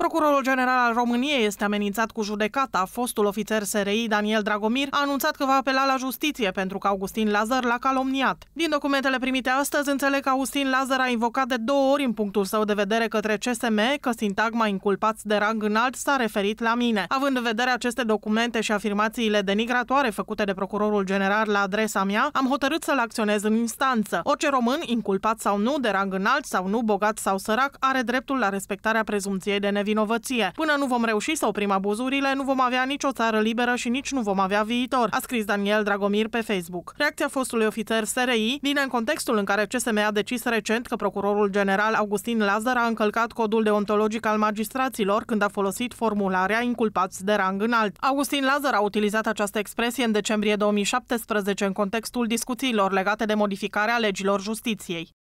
Procurorul general al României este amenințat cu judecata. Fostul ofițer SRI Daniel Dragomir a anunțat că va apela la justiție pentru că Augustin Lazar l-a calomniat. Din documentele primite astăzi, înțeleg că Augustin Lazar a invocat de două ori în punctul său de vedere către CSM că sintagma inculpați de rang înalt s-a referit la mine. Având în vedere aceste documente și afirmațiile denigratoare făcute de procurorul general la adresa mea, am hotărât să-l acționez în instanță. Orice român, inculpat sau nu, de rang înalt sau nu, bogat sau sărac, are dreptul la respectarea prezumției de nevinovăție vinovăție. Până nu vom reuși să oprim abuzurile, nu vom avea nicio țară liberă și nici nu vom avea viitor, a scris Daniel Dragomir pe Facebook. Reacția fostului ofițer SRI vine în contextul în care CSM a decis recent că procurorul general Augustin Lazar a încălcat codul deontologic al magistraților când a folosit formularea inculpați de rang înalt. Augustin Lazar a utilizat această expresie în decembrie 2017 în contextul discuțiilor legate de modificarea legilor justiției.